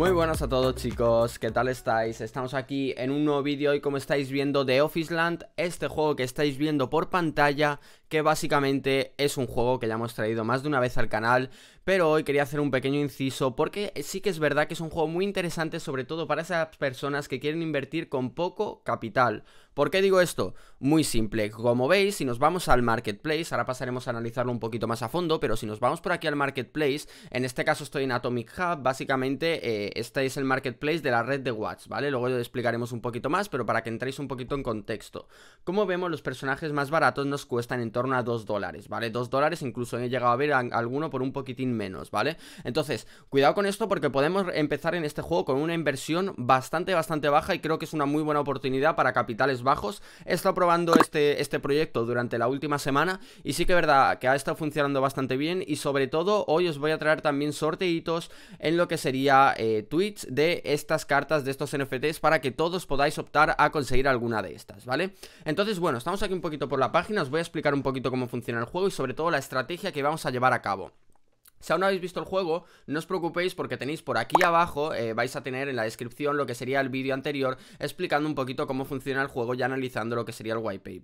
Muy buenas a todos chicos, ¿qué tal estáis? Estamos aquí en un nuevo vídeo y como estáis viendo de Office Land, este juego que estáis viendo por pantalla, que básicamente es un juego que ya hemos traído más de una vez al canal, pero hoy quería hacer un pequeño inciso porque sí que es verdad que es un juego muy interesante sobre todo para esas personas que quieren invertir con poco capital. ¿Por qué digo esto? Muy simple. Como veis, si nos vamos al marketplace, ahora pasaremos a analizarlo un poquito más a fondo, pero si nos vamos por aquí al marketplace, en este caso estoy en Atomic Hub, básicamente eh, este es el marketplace de la red de Watch, ¿vale? Luego lo explicaremos un poquito más, pero para que entréis un poquito en contexto. Como vemos, los personajes más baratos nos cuestan en torno a 2 dólares, ¿vale? 2 dólares, incluso he llegado a ver alguno por un poquitín menos, ¿vale? Entonces, cuidado con esto porque podemos empezar en este juego con una inversión bastante, bastante baja y creo que es una muy buena oportunidad para capitales bajos. He estado probando este, este proyecto durante la última semana y sí que es verdad que ha estado funcionando bastante bien y sobre todo hoy os voy a traer también sorteitos en lo que sería eh, tweets de estas cartas, de estos NFTs para que todos podáis optar a conseguir alguna de estas, ¿vale? Entonces, bueno, estamos aquí un poquito por la página, os voy a explicar un poquito cómo funciona el juego y sobre todo la estrategia que vamos a llevar a cabo. Si aún no habéis visto el juego, no os preocupéis porque tenéis por aquí abajo, eh, vais a tener en la descripción lo que sería el vídeo anterior explicando un poquito cómo funciona el juego y analizando lo que sería el white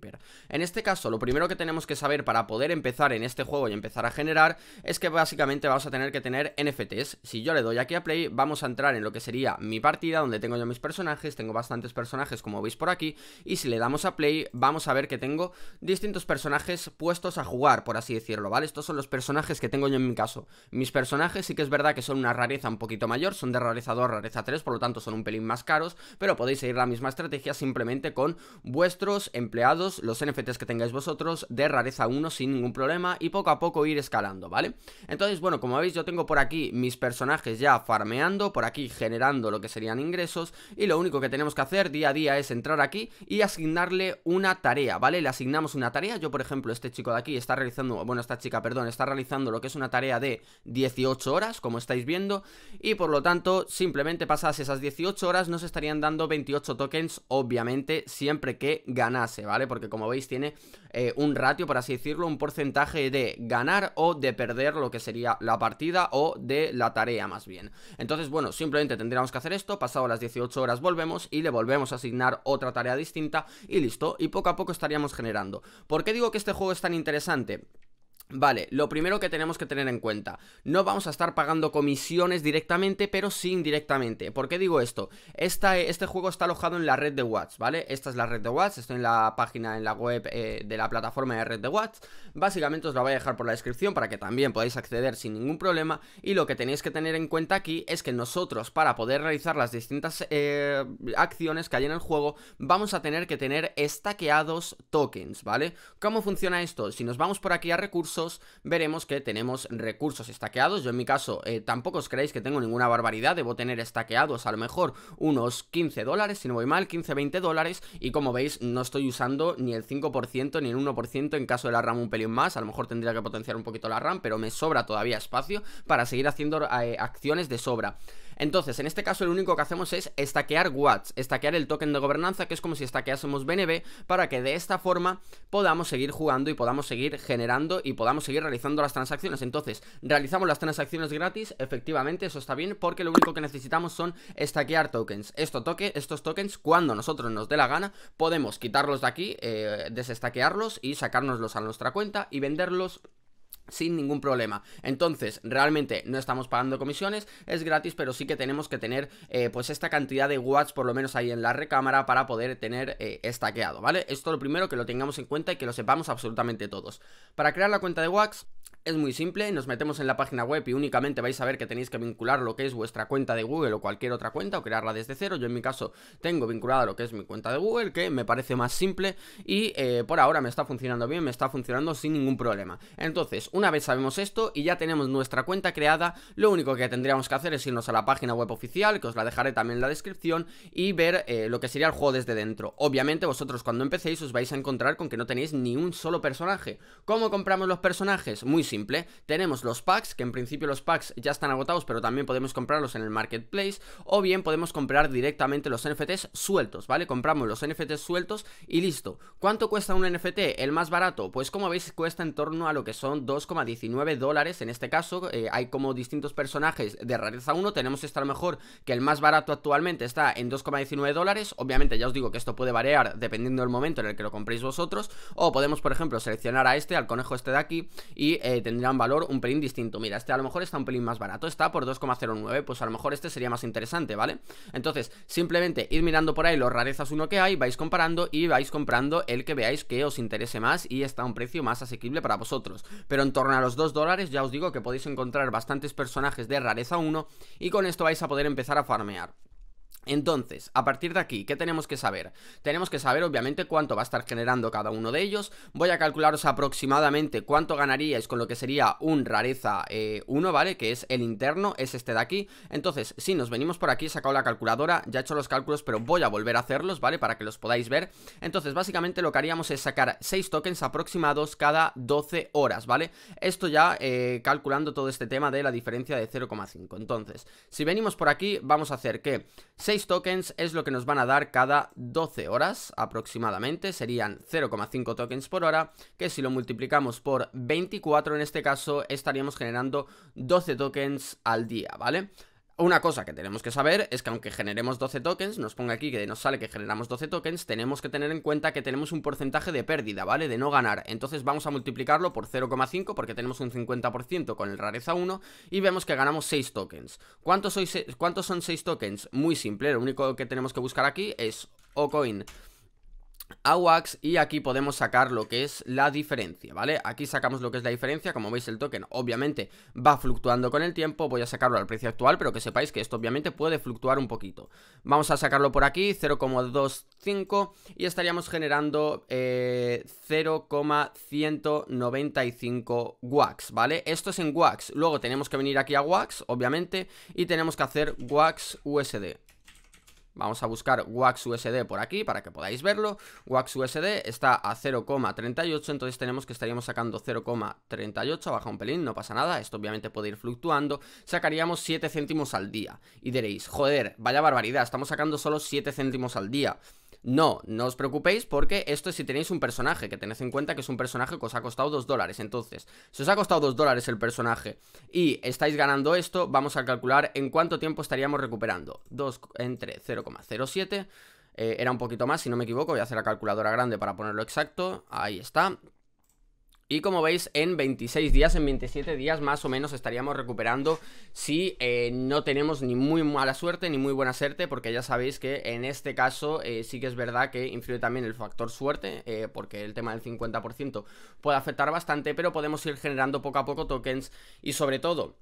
En este caso, lo primero que tenemos que saber para poder empezar en este juego y empezar a generar es que básicamente vamos a tener que tener NFTs. Si yo le doy aquí a play, vamos a entrar en lo que sería mi partida, donde tengo yo mis personajes, tengo bastantes personajes como veis por aquí, y si le damos a play, vamos a ver que tengo distintos personajes puestos a jugar, por así decirlo, ¿vale? Estos son los personajes que tengo yo en mi caso. Mis personajes sí que es verdad que son una rareza un poquito mayor, son de rareza 2, rareza 3, por lo tanto son un pelín más caros, pero podéis seguir la misma estrategia simplemente con vuestros empleados, los NFTs que tengáis vosotros, de rareza 1 sin ningún problema y poco a poco ir escalando, ¿vale? Entonces, bueno, como veis yo tengo por aquí mis personajes ya farmeando, por aquí generando lo que serían ingresos y lo único que tenemos que hacer día a día es entrar aquí y asignarle una tarea, ¿vale? Le asignamos una tarea, yo por ejemplo este chico de aquí está realizando, bueno esta chica, perdón, está realizando lo que es una tarea de 18 horas, como estáis viendo, y por lo tanto, simplemente pasadas esas 18 horas, nos estarían dando 28 tokens, obviamente, siempre que ganase, ¿vale? Porque como veis tiene eh, un ratio, por así decirlo, un porcentaje de ganar o de perder lo que sería la partida o de la tarea más bien. Entonces, bueno, simplemente tendríamos que hacer esto, pasado las 18 horas volvemos y le volvemos a asignar otra tarea distinta y listo, y poco a poco estaríamos generando. ¿Por qué digo que este juego es tan interesante? Vale, lo primero que tenemos que tener en cuenta, no vamos a estar pagando comisiones directamente, pero sí indirectamente. ¿Por qué digo esto? este juego está alojado en la red de Watts, ¿vale? Esta es la red de Watts, estoy en la página, en la web eh, de la plataforma de red de Watts. Básicamente os la voy a dejar por la descripción para que también podáis acceder sin ningún problema. Y lo que tenéis que tener en cuenta aquí es que nosotros, para poder realizar las distintas eh, acciones que hay en el juego, vamos a tener que tener estaqueados tokens, ¿vale? ¿Cómo funciona esto? Si nos vamos por aquí a recursos, veremos que tenemos recursos estaqueados. Yo en mi caso eh, tampoco os creéis que tengo ninguna barbaridad, debo tener estaqueados a lo mejor unos 15 dólares, si no voy mal, 15-20 dólares y como veis no estoy usando ni el 5% ni el 1% en caso de la RAM un pelín más, a lo mejor tendría que potenciar un poquito la RAM, pero me sobra todavía espacio para seguir haciendo eh, acciones de sobra. Entonces, en este caso lo único que hacemos es estaquear Watts, estaquear el token de gobernanza, que es como si stackeásemos BNB, para que de esta forma podamos seguir jugando y podamos seguir generando y podamos seguir realizando las transacciones. Entonces, realizamos las transacciones gratis, efectivamente, eso está bien, porque lo único que necesitamos son estaquear tokens. Esto toque, estos tokens, cuando nosotros nos dé la gana, podemos quitarlos de aquí, eh, desestaquearlos y sacárnoslos a nuestra cuenta y venderlos sin ningún problema. Entonces, realmente no estamos pagando comisiones, es gratis, pero sí que tenemos que tener eh, pues esta cantidad de watts por lo menos ahí en la recámara para poder tener eh, estaqueado, ¿vale? Esto lo primero que lo tengamos en cuenta y que lo sepamos absolutamente todos. Para crear la cuenta de WAX es muy simple, nos metemos en la página web y únicamente vais a ver que tenéis que vincular lo que es vuestra cuenta de Google o cualquier otra cuenta o crearla desde cero. Yo en mi caso tengo vinculada lo que es mi cuenta de Google, que me parece más simple y eh, por ahora me está funcionando bien, me está funcionando sin ningún problema. Entonces, una vez sabemos esto y ya tenemos nuestra cuenta creada, lo único que tendríamos que hacer es irnos a la página web oficial, que os la dejaré también en la descripción, y ver eh, lo que sería el juego desde dentro. Obviamente vosotros cuando empecéis os vais a encontrar con que no tenéis ni un solo personaje. ¿Cómo compramos los personajes? Muy simple tenemos los packs, que en principio los packs ya están agotados, pero también podemos comprarlos en el marketplace, o bien podemos comprar directamente los NFTs sueltos, ¿vale? Compramos los NFTs sueltos y listo. ¿Cuánto cuesta un NFT? El más barato, pues como veis cuesta en torno a lo que son 2,19 dólares en este caso, eh, hay como distintos personajes de rareza 1, tenemos este a lo mejor que el más barato actualmente está en 2,19 dólares, obviamente ya os digo que esto puede variar dependiendo del momento en el que lo compréis vosotros, o podemos por ejemplo seleccionar a este, al conejo este de aquí, y eh, tendrán valor un pelín distinto. Mira, este a lo mejor está un pelín más barato, está por 2,09, pues a lo mejor este sería más interesante, ¿vale? Entonces, simplemente ir mirando por ahí los rarezas uno que hay, vais comparando y vais comprando el que veáis que os interese más y está a un precio más asequible para vosotros. Pero en torno a los 2 dólares ya os digo que podéis encontrar bastantes personajes de rareza 1 y con esto vais a poder empezar a farmear. Entonces, a partir de aquí, ¿qué tenemos que saber? Tenemos que saber, obviamente, cuánto va a estar generando cada uno de ellos. Voy a calcularos aproximadamente cuánto ganaríais con lo que sería un rareza 1, eh, ¿vale? Que es el interno, es este de aquí. Entonces, si nos venimos por aquí, he sacado la calculadora, ya he hecho los cálculos, pero voy a volver a hacerlos, ¿vale? Para que los podáis ver. Entonces, básicamente lo que haríamos es sacar 6 tokens aproximados cada 12 horas, ¿vale? Esto ya eh, calculando todo este tema de la diferencia de 0,5. Entonces, si venimos por aquí, vamos a hacer que 6 tokens es lo que nos van a dar cada 12 horas aproximadamente, serían 0,5 tokens por hora, que si lo multiplicamos por 24 en este caso estaríamos generando 12 tokens al día, ¿vale? Una cosa que tenemos que saber es que aunque generemos 12 tokens, nos ponga aquí que nos sale que generamos 12 tokens, tenemos que tener en cuenta que tenemos un porcentaje de pérdida, ¿vale? De no ganar. Entonces vamos a multiplicarlo por 0,5 porque tenemos un 50% con el rareza 1 y vemos que ganamos 6 tokens. ¿Cuántos, son 6 tokens? Muy simple, lo único que tenemos que buscar aquí es Ocoin. WAX y aquí podemos sacar lo que es la diferencia, ¿vale? Aquí sacamos lo que es la diferencia, como veis el token obviamente va fluctuando con el tiempo, voy a sacarlo al precio actual, pero que sepáis que esto obviamente puede fluctuar un poquito. Vamos a sacarlo por aquí, 0,25 y estaríamos generando 0,195 eh, WAX, ¿vale? Esto es en WAX, luego tenemos que venir aquí a WAX, obviamente, y tenemos que hacer WAX USD, Vamos a buscar WAX USD por aquí para que podáis verlo. WAX USD está a 0,38, entonces tenemos que estaríamos sacando 0,38, baja un pelín, no pasa nada, esto obviamente puede ir fluctuando. Sacaríamos 7 céntimos al día. Y diréis, joder, vaya barbaridad, estamos sacando solo 7 céntimos al día. No, no os preocupéis porque esto es si tenéis un personaje, que tened en cuenta que es un personaje que os ha costado 2 dólares. Entonces, si os ha costado 2 dólares el personaje y estáis ganando esto, vamos a calcular en cuánto tiempo estaríamos recuperando. 2 entre 0,07, eh, era un poquito más si no me equivoco, voy a hacer la calculadora grande para ponerlo exacto, ahí está, y como veis, en 26 días, en 27 días más o menos estaríamos recuperando si eh, no tenemos ni muy mala suerte ni muy buena suerte, porque ya sabéis que en este caso eh, sí que es verdad que influye también el factor suerte, eh, porque el tema del 50% puede afectar bastante, pero podemos ir generando poco a poco tokens y sobre todo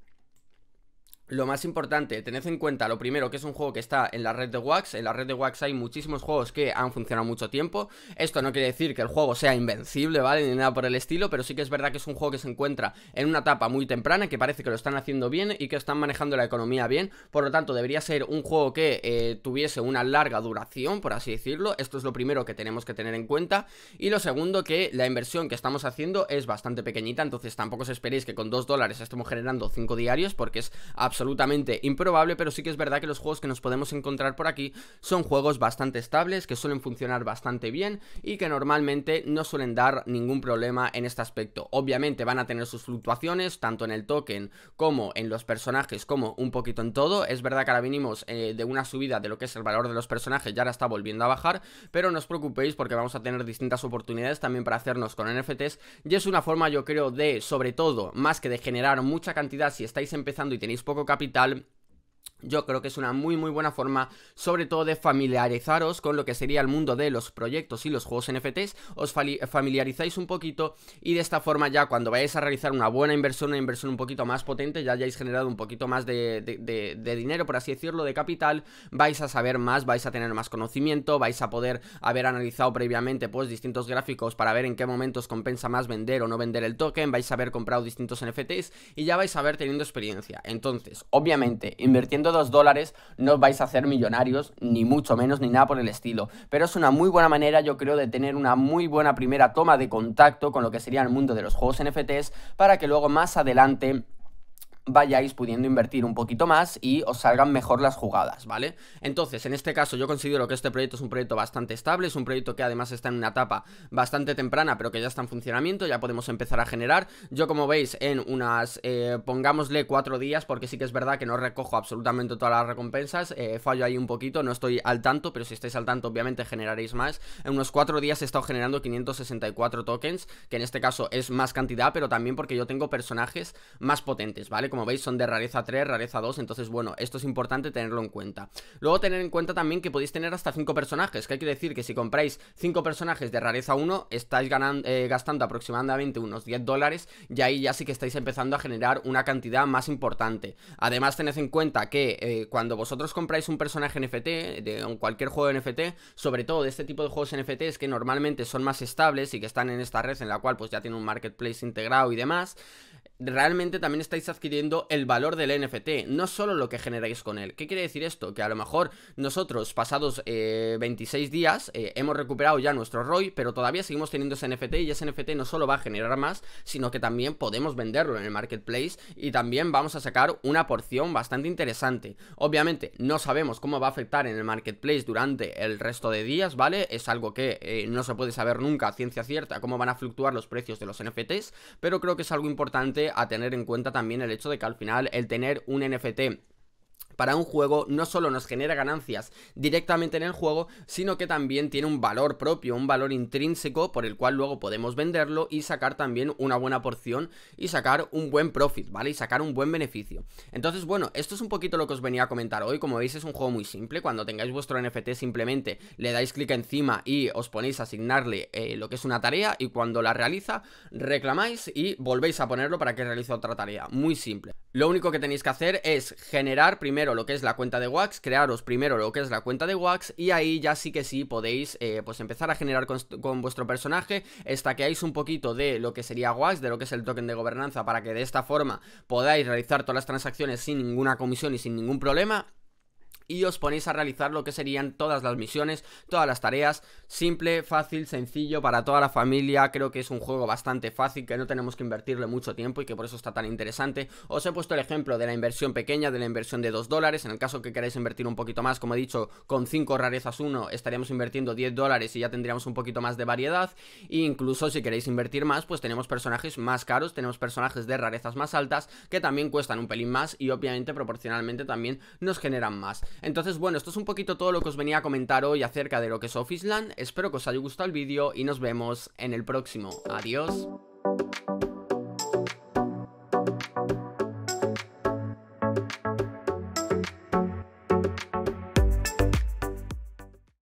lo más importante, tened en cuenta lo primero que es un juego que está en la red de Wax, en la red de Wax hay muchísimos juegos que han funcionado mucho tiempo, esto no quiere decir que el juego sea invencible, ¿vale? Ni nada por el estilo, pero sí que es verdad que es un juego que se encuentra en una etapa muy temprana, que parece que lo están haciendo bien y que están manejando la economía bien, por lo tanto debería ser un juego que eh, tuviese una larga duración, por así decirlo, esto es lo primero que tenemos que tener en cuenta, y lo segundo que la inversión que estamos haciendo es bastante pequeñita, entonces tampoco os esperéis que con 2 dólares estemos generando 5 diarios, porque es absolutamente absolutamente improbable, pero sí que es verdad que los juegos que nos podemos encontrar por aquí son juegos bastante estables, que suelen funcionar bastante bien y que normalmente no suelen dar ningún problema en este aspecto. Obviamente van a tener sus fluctuaciones, tanto en el token como en los personajes, como un poquito en todo. Es verdad que ahora vinimos eh, de una subida de lo que es el valor de los personajes y ahora está volviendo a bajar, pero no os preocupéis porque vamos a tener distintas oportunidades también para hacernos con NFTs y es una forma yo creo de, sobre todo, más que de generar mucha cantidad si estáis empezando y tenéis poco Capital yo creo que es una muy muy buena forma, sobre todo de familiarizaros con lo que sería el mundo de los proyectos y los juegos NFTs, os familiarizáis un poquito y de esta forma ya cuando vayáis a realizar una buena inversión, una inversión un poquito más potente, ya hayáis generado un poquito más de, de, dinero, por así decirlo, de capital, vais a saber más, vais a tener más conocimiento, vais a poder haber analizado previamente pues distintos gráficos para ver en qué momentos compensa más vender o no vender el token, vais a haber comprado distintos NFTs y ya vais a ver teniendo experiencia. Entonces, obviamente, invertir 2 dólares no vais a hacer millonarios, ni mucho menos, ni nada por el estilo. Pero es una muy buena manera, yo creo, de tener una muy buena primera toma de contacto con lo que sería el mundo de los juegos NFTs para que luego más adelante vayáis pudiendo invertir un poquito más y os salgan mejor las jugadas, ¿vale? Entonces, en este caso yo considero que este proyecto es un proyecto bastante estable, es un proyecto que además está en una etapa bastante temprana, pero que ya está en funcionamiento, ya podemos empezar a generar. Yo como veis, en unas, eh, pongámosle cuatro días, porque sí que es verdad que no recojo absolutamente todas las recompensas, eh, fallo ahí un poquito, no estoy al tanto, pero si estáis al tanto obviamente generaréis más. En unos cuatro días he estado generando 564 tokens, que en este caso es más cantidad, pero también porque yo tengo personajes más potentes, ¿vale? como veis son de rareza 3, rareza 2, entonces bueno, esto es importante tenerlo en cuenta. Luego tener en cuenta también que podéis tener hasta 5 personajes, que hay que decir que si compráis 5 personajes de rareza 1, estáis eh, gastando aproximadamente unos 10 dólares y ahí ya sí que estáis empezando a generar una cantidad más importante. Además tened en cuenta que eh, cuando vosotros compráis un personaje NFT, de cualquier juego NFT, sobre todo de este tipo de juegos NFT... ...es que normalmente son más estables y que están en esta red en la cual pues ya tiene un marketplace integrado y demás, realmente también estáis adquiriendo el valor del NFT, no solo lo que generáis con él. ¿Qué quiere decir esto? Que a lo mejor nosotros, pasados 26 eh, días, eh, hemos recuperado ya nuestro ROI, pero todavía seguimos teniendo ese NFT y ese NFT no solo va a generar más, sino que también podemos venderlo en el marketplace y también vamos a sacar una porción bastante interesante. Obviamente, no sabemos cómo va a afectar en el marketplace durante el resto de días, ¿vale? Es algo que eh, no se puede saber nunca ciencia cierta cómo van a fluctuar los precios de los NFTs, pero creo que es algo importante a tener en cuenta también el hecho de que al final el tener un NFT para un juego no solo nos genera ganancias directamente en el juego, sino que también tiene un valor propio, un valor intrínseco por el cual luego podemos venderlo y sacar también una buena porción y sacar un buen profit, ¿vale? Y sacar un buen beneficio. Entonces, bueno, esto es un poquito lo que os venía a comentar hoy. Como veis, es un juego muy simple. Cuando tengáis vuestro NFT, simplemente le dais clic encima y os ponéis a asignarle eh, lo que es una tarea y cuando la realiza, reclamáis y volvéis a ponerlo para que realice otra tarea. Muy simple. Lo único que tenéis que hacer es generar primero lo que es la cuenta de Wax, crearos primero lo que es la cuenta de Wax y ahí ya sí que sí podéis eh, pues empezar a generar con, con vuestro personaje, estaqueáis un poquito de lo que sería Wax, de lo que es el token de gobernanza para que de esta forma podáis realizar todas las transacciones sin ninguna comisión y sin ningún problema y os ponéis a realizar lo que serían todas las misiones, todas las tareas, simple, fácil, sencillo para toda la familia, creo que es un juego bastante fácil, que no tenemos que invertirle mucho tiempo y que por eso está tan interesante. Os he puesto el ejemplo de la inversión pequeña, de la inversión de 2 dólares, en el caso que queráis invertir un poquito más, como he dicho, con 5 rarezas 1 estaríamos invirtiendo 10 dólares y ya tendríamos un poquito más de variedad, e incluso si queréis invertir más, pues tenemos personajes más caros, tenemos personajes de rarezas más altas, que también cuestan un pelín más y obviamente proporcionalmente también nos generan más. Entonces, bueno, esto es un poquito todo lo que os venía a comentar hoy acerca de lo que es Office Espero que os haya gustado el vídeo y nos vemos en el próximo. Adiós.